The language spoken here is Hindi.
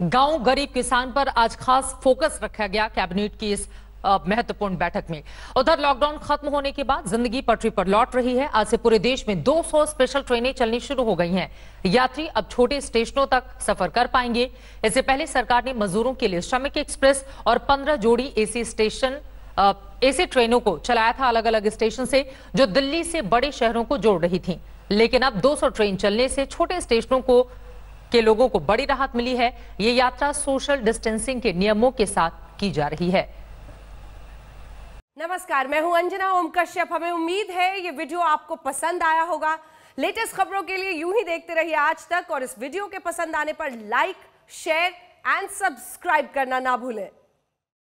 गांव गरीब किसान पर आज खास फोकस रखा गया कैबिनेट की इस महत्वपूर्ण बैठक में उधर लॉकडाउन खत्म होने के बाद जिंदगी पटरी पर लौट रही है आज से पूरे देश में 200 स्पेशल ट्रेनें चलनी शुरू हो गई हैं यात्री अब छोटे स्टेशनों तक सफर कर पाएंगे इससे पहले सरकार ने मजदूरों के लिए श्रमिक एक्सप्रेस और 15 जोड़ी एसी स्टेशन एसी ट्रेनों को चलाया था अलग अलग स्टेशन से जो दिल्ली से बड़े शहरों को जोड़ रही थी लेकिन अब दो ट्रेन चलने से छोटे स्टेशनों को के लोगों को बड़ी राहत मिली है ये यात्रा सोशल डिस्टेंसिंग के नियमों के साथ की जा रही है नमस्कार मैं हूं अंजना ओम कश्यप हमें उम्मीद है ये वीडियो आपको पसंद आया होगा लेटेस्ट खबरों के लिए यूं ही देखते रहिए आज तक और इस वीडियो के पसंद आने पर लाइक शेयर एंड सब्सक्राइब करना ना भूलें